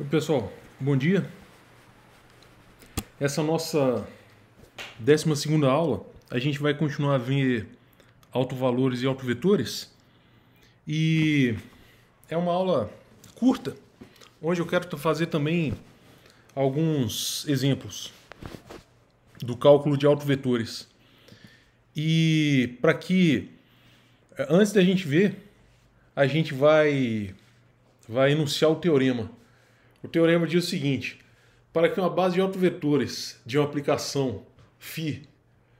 Oi, pessoal, bom dia. Essa nossa 12 aula, a gente vai continuar a ver autovalores e autovetores. E é uma aula curta, onde eu quero fazer também alguns exemplos do cálculo de autovetores. E para que, antes da gente ver, a gente vai, vai enunciar o teorema o teorema diz o seguinte: para que uma base de autovetores de uma aplicação φ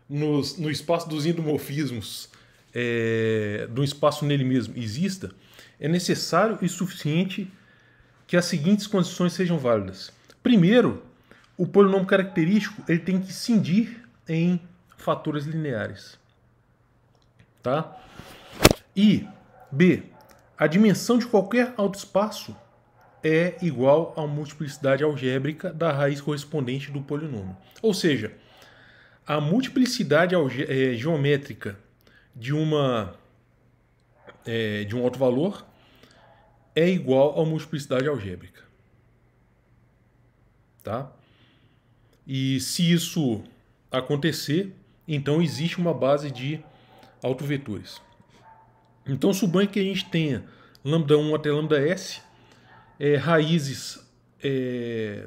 no espaço dos endomorfismos é, do espaço nele mesmo exista, é necessário e suficiente que as seguintes condições sejam válidas. Primeiro, o polinômio característico ele tem que cindir em fatores lineares. Tá? E B, a dimensão de qualquer autoespaço é igual à multiplicidade algébrica da raiz correspondente do polinômio. Ou seja, a multiplicidade é, geométrica de uma é, de um alto valor é igual à multiplicidade algébrica, tá? E se isso acontecer, então existe uma base de autovetores. Então suponha que a gente tenha lambda 1 até lambda s é, raízes é,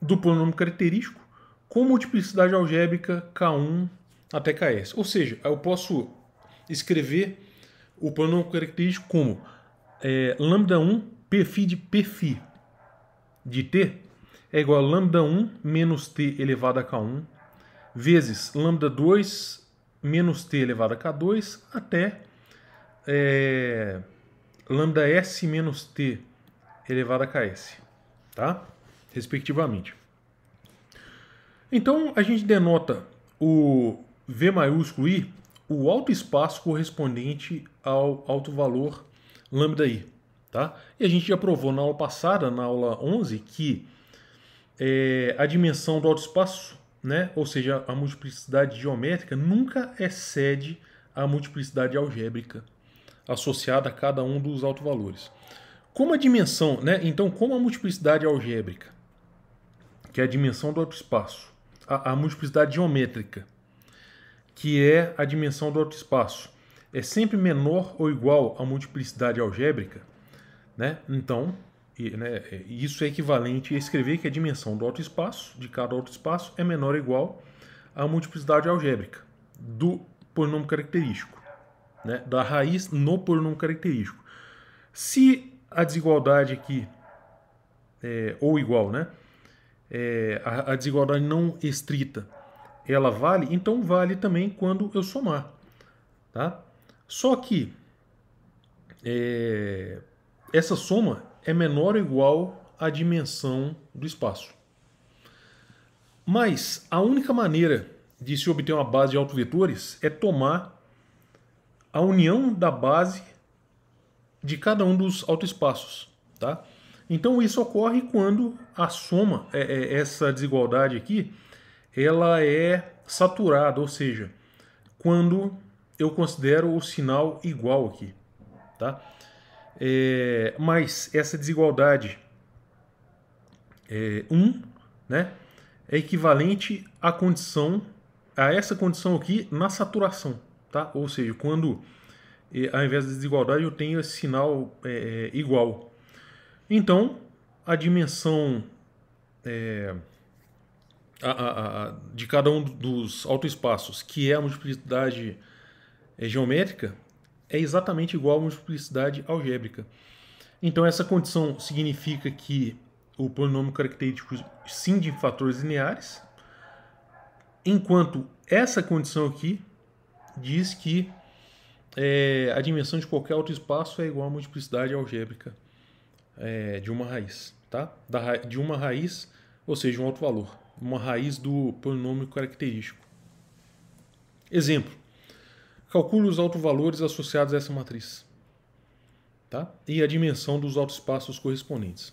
do polinômio característico com multiplicidade algébrica K1 até KS. Ou seja, eu posso escrever o polinômio característico como é, lambda 1 pφ de pφ de t é igual a lambda 1 menos t elevado a k1 vezes lambda 2 menos t elevado a k2 até é, lambda S menos T elevado a KS, tá? respectivamente. Então, a gente denota o V maiúsculo I, o alto espaço correspondente ao alto valor lambda I. Tá? E a gente já provou na aula passada, na aula 11, que é, a dimensão do alto espaço, né, ou seja, a multiplicidade geométrica, nunca excede a multiplicidade algébrica associada a cada um dos valores, Como a dimensão, né? Então, como a multiplicidade algébrica, que é a dimensão do alto a, a multiplicidade geométrica, que é a dimensão do espaço, é sempre menor ou igual à multiplicidade algébrica, né? Então, e, né, é, isso é equivalente a escrever que a dimensão do espaço de cada espaço é menor ou igual à multiplicidade algébrica do polinômio característico né, da raiz no por num característico. Se a desigualdade aqui, é, ou igual, né, é, a, a desigualdade não estrita, ela vale, então vale também quando eu somar. Tá? Só que é, essa soma é menor ou igual à dimensão do espaço. Mas a única maneira de se obter uma base de autovetores é tomar a união da base de cada um dos autoespaços, tá? Então isso ocorre quando a soma, é, é, essa desigualdade aqui, ela é saturada, ou seja, quando eu considero o sinal igual aqui, tá? É, mas essa desigualdade 1, é, um, né, é equivalente à condição, a essa condição aqui na saturação. Tá? Ou seja, quando ao invés da desigualdade eu tenho esse sinal é, é igual. Então, a dimensão é, a, a, a, de cada um dos autoespaços, que é a multiplicidade é, geométrica, é exatamente igual à multiplicidade algébrica. Então, essa condição significa que o polinômio característico sim de fatores lineares, enquanto essa condição aqui diz que é, a dimensão de qualquer outro espaço é igual à multiplicidade algébrica é, de uma raiz, tá? Da, de uma raiz, ou seja, um autovalor, valor, uma raiz do polinômio característico. Exemplo: calcule os autovalores associados a essa matriz, tá? E a dimensão dos autoespaços correspondentes.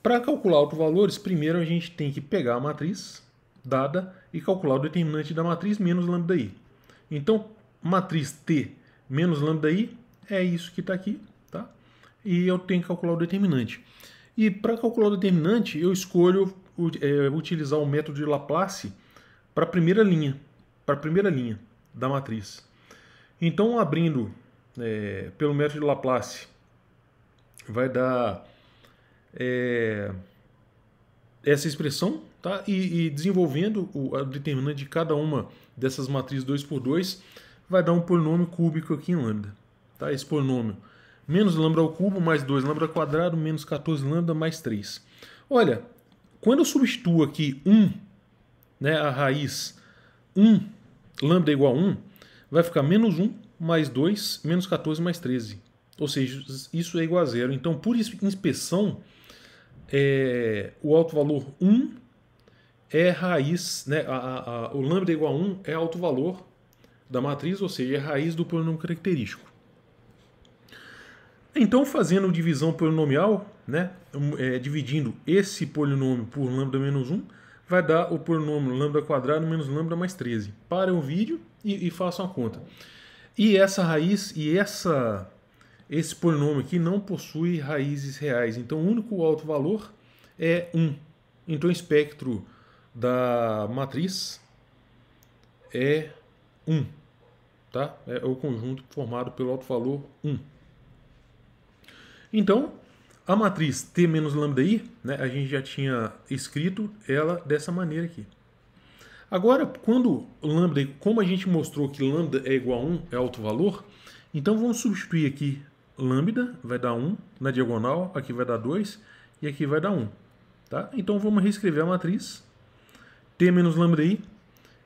Para calcular autovalores, primeiro a gente tem que pegar a matriz dada e calcular o determinante da matriz menos lambda i. Então, matriz T menos lambda I é isso que está aqui, tá? E eu tenho que calcular o determinante. E para calcular o determinante, eu escolho é, utilizar o método de Laplace para a primeira linha, para a primeira linha da matriz. Então, abrindo é, pelo método de Laplace, vai dar é, essa expressão, tá? E, e desenvolvendo o, a determinante de cada uma dessas matrizes 2 por 2 vai dar um polinômio cúbico aqui em lambda. Tá? Esse polinômio menos lambda ao cubo mais 2 lambda ao quadrado menos 14 lambda mais 3. Olha, quando eu substituo aqui 1, né, a raiz 1, lambda igual a 1, vai ficar menos 1 mais 2 menos 14 mais 13. Ou seja, isso é igual a zero. Então, por inspeção, é, o alto valor 1 é raiz, né? A, a, a, o lambda igual a 1 é alto valor da matriz, ou seja, é raiz do polinômio característico. Então, fazendo divisão polinomial, né, é, dividindo esse polinômio por lambda menos 1, vai dar o polinômio lambda quadrado menos lambda mais 13. Parem o vídeo e, e façam a conta. E essa raiz e essa, esse polinômio aqui não possui raízes reais. Então, o único alto valor é 1. Então, espectro da matriz é 1, tá? É o conjunto formado pelo alto valor 1. Então, a matriz T menos λi, né, a gente já tinha escrito ela dessa maneira aqui. Agora, quando lambda, como a gente mostrou que lambda é igual a 1, é alto valor, então vamos substituir aqui lambda, vai dar 1 na diagonal, aqui vai dar 2 e aqui vai dar 1. Tá? Então vamos reescrever a matriz T menos λi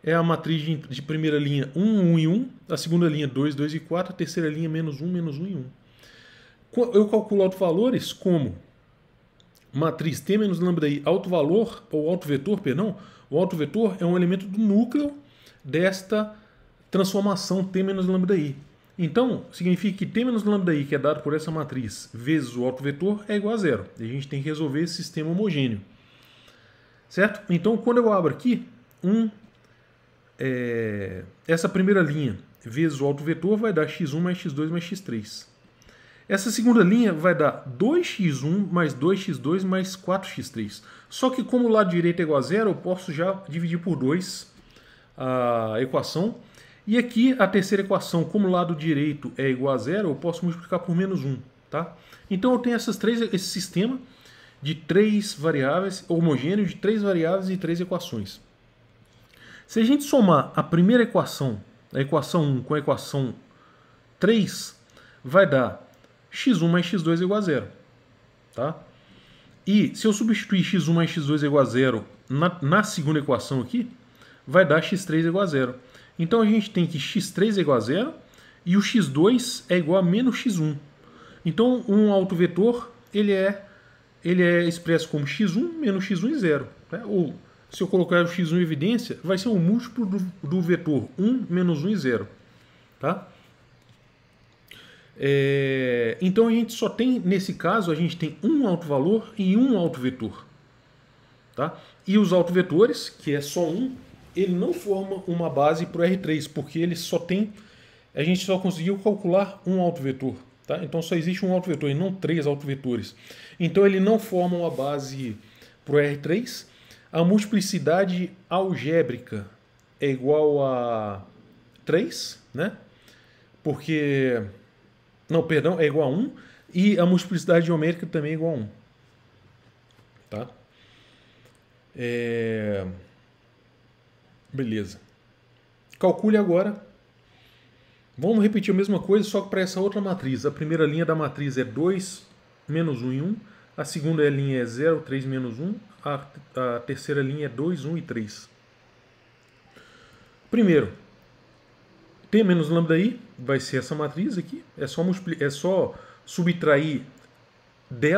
é a matriz de, de primeira linha 1, 1 e 1, a segunda linha 2, 2 e 4, a terceira linha menos 1, menos 1 e 1. Eu calculo valores. como matriz T menos λi alto valor, ou alto vetor, perdão, o alto vetor é um elemento do núcleo desta transformação T menos λi. Então, significa que T menos λi, que é dado por essa matriz, vezes o alto vetor, é igual a zero. E a gente tem que resolver esse sistema homogêneo. Certo? Então, quando eu abro aqui, um, é, essa primeira linha vezes o alto vetor vai dar x1 mais x2 mais x3. Essa segunda linha vai dar 2x1 mais 2x2 mais 4x3. Só que como o lado direito é igual a zero, eu posso já dividir por 2 a equação. E aqui a terceira equação, como o lado direito é igual a zero, eu posso multiplicar por menos 1. Tá? Então eu tenho essas três, esse sistema de três variáveis, homogêneo de três variáveis e três equações. Se a gente somar a primeira equação, a equação 1 com a equação 3, vai dar x1 mais x2 igual a zero. Tá? E se eu substituir x1 mais x2 igual a zero na, na segunda equação aqui, vai dar x3 igual a zero. Então a gente tem que x3 é igual a zero e o x2 é igual a menos x1. Então um autovetor ele é ele é expresso como x1 menos x1 e zero. Né? Ou, se eu colocar o x1 em evidência, vai ser um múltiplo do, do vetor 1 menos 1 e zero. Tá? É, então a gente só tem, nesse caso, a gente tem um alto valor e um alto vetor. Tá? E os autovetores, que é só um, ele não forma uma base para o R3, porque ele só tem. A gente só conseguiu calcular um autovetor. Tá? Então só existe um autovetor e não três autovetores. Então ele não forma uma base para o R3. A multiplicidade algébrica é igual a 3, né? Porque. Não, perdão, é igual a 1. E a multiplicidade geométrica também é igual a 1. Tá? É... Beleza. Calcule agora Vamos repetir a mesma coisa, só que para essa outra matriz. A primeira linha da matriz é 2, menos 1 e 1. A segunda linha é 0, 3, menos 1. A, a terceira linha é 2, 1 e 3. Primeiro, T menos lambda i vai ser essa matriz aqui. É só, é só subtrair dela.